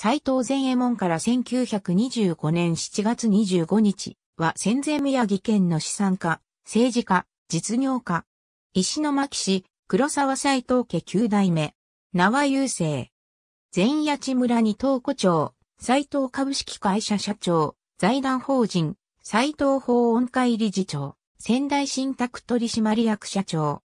斎藤善衛門から1925年7月25日は戦前宮城県の資産家、政治家、実業家。石巻市、黒沢斎藤家9代目。名は優生。前八村に東古町、斎藤株式会社社長、財団法人、斎藤法恩会理事長、仙台信託取締役社長。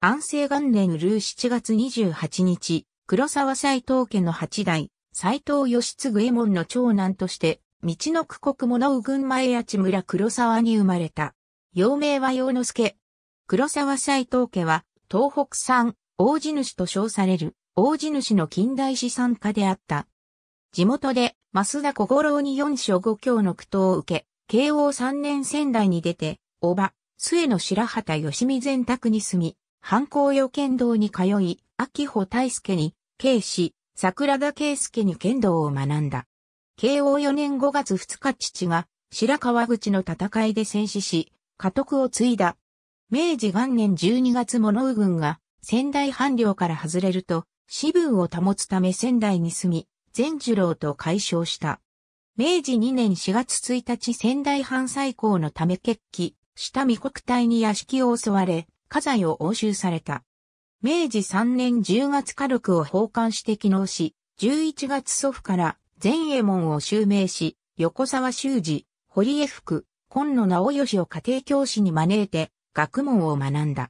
安政元年ルー7月28日、黒沢斎藤家の8代。斎藤義継右衛門の長男として、道の区国物右軍前八村黒沢に生まれた。幼名は洋之助。黒沢斎藤家は、東北産、大地主と称される、大地主の近代資産家であった。地元で、増田小五郎に四所五教の苦闘を受け、慶応三年仙台に出て、叔母、末の白畑義美全宅に住み、犯行予見堂に通い、秋穂大介に、慶子、桜田圭介に剣道を学んだ。慶応4年5月2日父が白川口の戦いで戦死し、家督を継いだ。明治元年12月物雨軍が仙台藩領から外れると、私分を保つため仙台に住み、善次郎と解消した。明治2年4月1日仙台藩再興のため決起下見未国隊に屋敷を襲われ、家財を押収された。明治3年10月火力を奉還して機能し、11月祖父から善衛門を襲名し、横沢修二、堀江福、今野直義を家庭教師に招いて、学問を学んだ。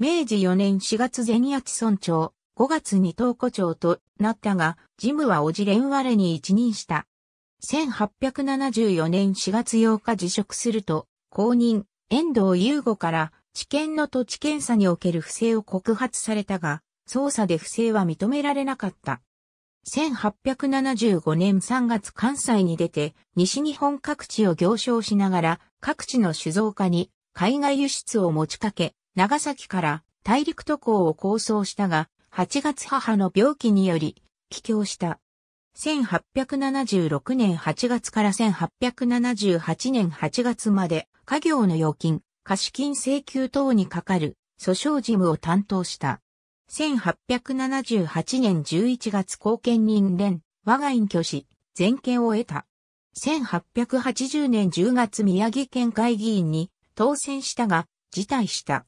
明治4年4月善八村長、5月に東古町となったが、事務はおじ連我に一任した。1874年4月8日辞職すると、公認、遠藤優吾から地検の土地検査における不正を告発されたが、捜査で不正は認められなかった。1875年3月関西に出て、西日本各地を行商しながら、各地の酒造家に海外輸出を持ちかけ、長崎から大陸渡航を構想したが、8月母の病気により、帰郷した。1876年8月から1878年8月まで、家業の預金、貸金請求等にかかる訴訟事務を担当した。1878年11月後見人連、我が院挙し、全権を得た。1880年10月宮城県会議員に当選したが、辞退した。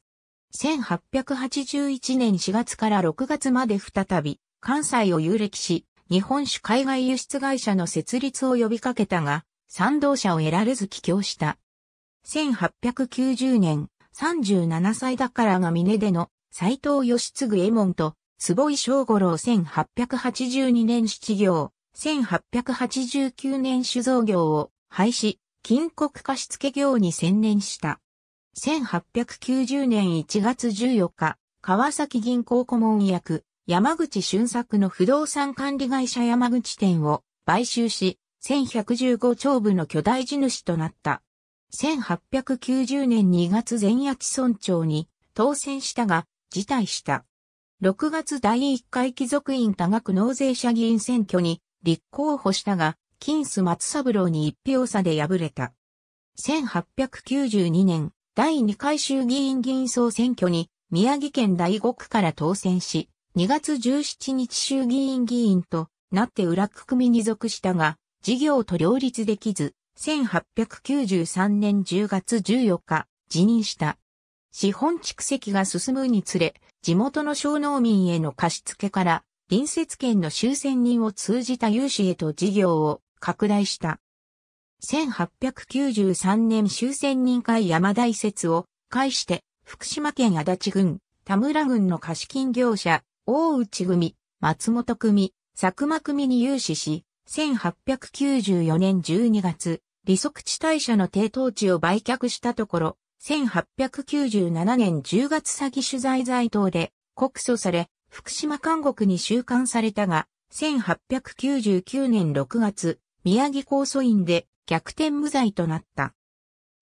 1881年4月から6月まで再び、関西を遊歴し、日本酒海外輸出会社の設立を呼びかけたが、賛同者を得られず帰郷した。1890年、37歳だからが峰での斎藤義継右衛門と坪井正五郎1882年七行、1889年酒造業を廃止、金国貸付業に専念した。1890年1月14日、川崎銀行顧問役、山口俊作の不動産管理会社山口店を買収し、1115丁部の巨大地主となった。1890年2月前夜八村長に当選したが、辞退した。6月第1回貴族院多額納税者議員選挙に立候補したが、金須松三郎に一票差で敗れた。1892年、第2回衆議院議員総選挙に宮城県第5区から当選し、2月17日衆議院議員となって裏区組に属したが、事業と両立できず、1893年10月14日、辞任した。資本蓄積が進むにつれ、地元の小農民への貸付から、隣接県の終戦人を通じた融資へと事業を拡大した。1893年終戦人会山大説を介して、福島県足立郡、田村郡の貸金業者、大内組、松本組、佐久間組に融資し、1894年12月、利息地大社の低等地を売却したところ、1897年10月詐欺取材罪等で告訴され、福島監獄に収監されたが、1899年6月、宮城高訴院で逆転無罪となった。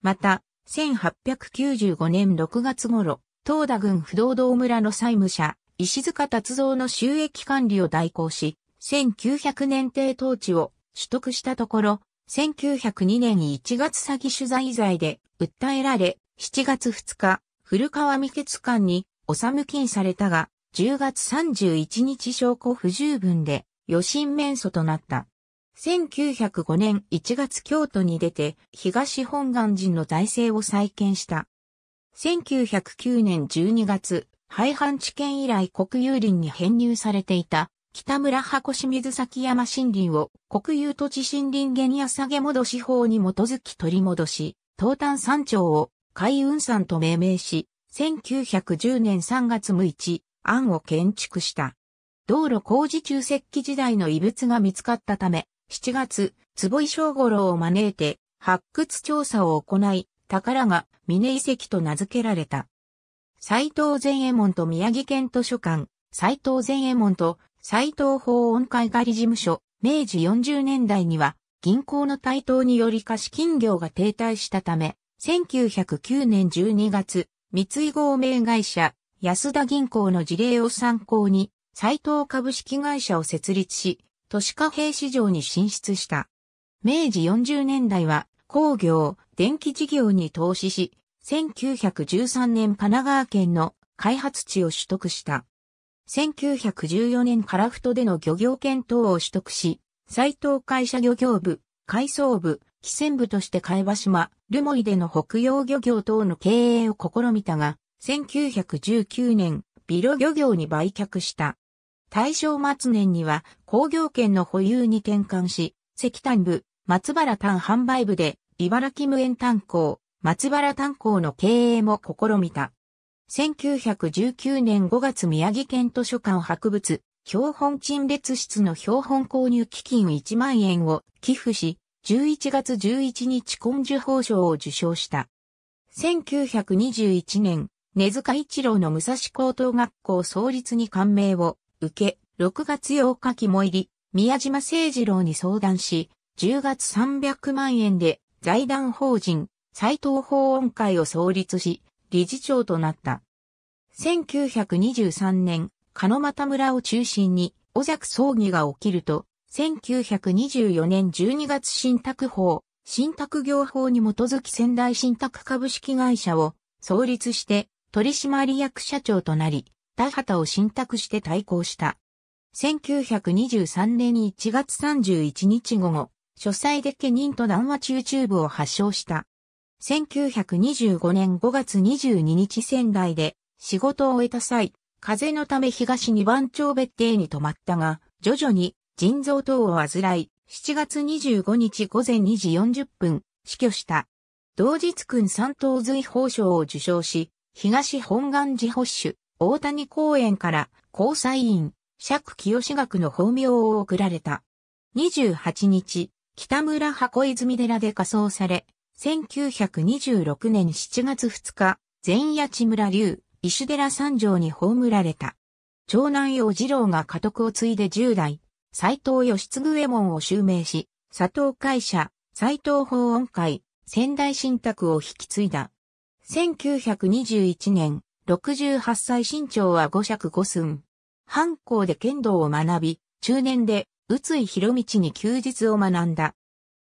また、1895年6月頃、東田郡不動堂村の債務者、石塚達造の収益管理を代行し、1900年定統治を取得したところ、1902年1月詐欺取材罪で訴えられ、7月2日、古川未決官に収禁されたが、10月31日証拠不十分で余震免訴となった。1905年1月京都に出て東本願寺の財政を再建した。1909年12月、廃藩置県以来国有林に編入されていた北村箱清水崎山森林を国有土地森林原野下げ戻し法に基づき取り戻し、東端山頂を海運山と命名し、1910年3月6日、案を建築した。道路工事中石器時代の遺物が見つかったため、7月、坪井正五郎を招いて発掘調査を行い、宝が峰遺跡と名付けられた。斎藤善衛門と宮城県図書館、斎藤善衛門と斎藤法音会狩り事務所、明治40年代には、銀行の台頭により貸金業が停滞したため、1909年12月、三井合名会社、安田銀行の事例を参考に、斎藤株式会社を設立し、都市貨幣市場に進出した。明治40年代は工業、電気事業に投資し、1913年神奈川県の開発地を取得した。1914年カラフトでの漁業権等を取得し、斎藤会社漁業部、海藻部、汽船部として海場島、留萌での北洋漁業等の経営を試みたが、1919年、ビロ漁業に売却した。大正末年には工業権の保有に転換し、石炭部、松原炭販売部で、茨城無縁炭鉱、松原炭鉱の経営も試みた。1919年5月宮城県図書館博物、標本陳列室の標本購入基金1万円を寄付し、11月11日根受報賞を受賞した。1921年、根塚一郎の武蔵高等学校創立に感銘を受け、6月8日肝入り、宮島誠二郎に相談し、10月300万円で財団法人、斎藤法音会を創立し、理事長となった。1923年、鹿俣村を中心に、尾崎葬儀が起きると、1924年12月新宅法、新宅業法に基づき仙台新宅株式会社を創立して取締役社長となり、田畑を新宅して対抗した。1923年1月31日午後、書斎で家人と談話中中部を発症した。1925年5月22日仙台で仕事を終えた際、風のため東二番町別邸に泊まったが、徐々に腎臓等を患い、7月25日午前2時40分、死去した。同日君三等随法賞を受賞し、東本願寺保守、大谷公園から交際員、釈清学の法名を贈られた。28日、北村箱泉寺で仮装され、1926年7月2日、前八地村竜、石寺三条に葬られた。長男洋次郎が家督を継いで10代、斎藤義継右衛門を襲名し、佐藤会社、斎藤法恩会、仙台新宅を引き継いだ。1921年、68歳身長は五尺五寸。藩校で剣道を学び、中年で、宇津井博道に休日を学んだ。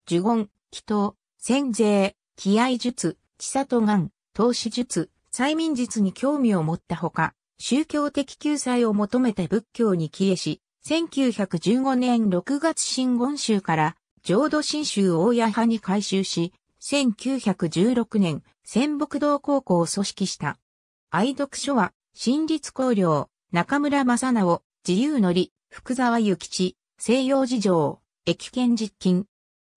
呪言、祈祷、先税、気合術、千里眼、投資術、催眠術に興味を持ったほか、宗教的救済を求めて仏教に帰依し、1915年6月新言宗から浄土真宗大谷派に改修し、1916年仙北道高校を組織した。愛読書は、新立公領、中村正直、自由のり、福沢諭吉、西洋事情、駅券実金、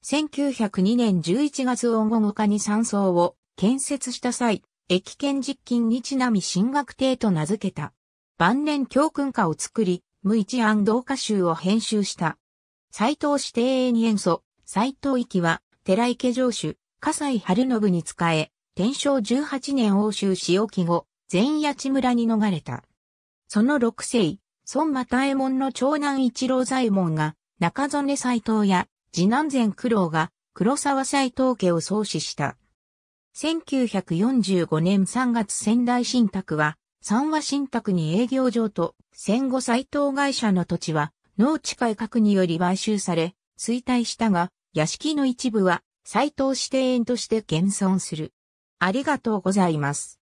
1902年11月応募後に山荘を建設した際、駅建実金にちなみ進学帝と名付けた。晩年教訓歌を作り、無一案同歌集を編集した。斎藤指定に演奏、斎藤域は、寺池城主、笠井春信に仕え、天正18年欧州使用後、全八村に逃れた。その六世、孫又右衛門の長男一郎左衛門が、中曽根斎藤や次男前九郎が黒沢斎藤家を創始した。1945年3月仙台新宅は、三和新宅に営業場と戦後斎藤会社の土地は農地改革により買収され、衰退したが、屋敷の一部は斎藤指定園として現存する。ありがとうございます。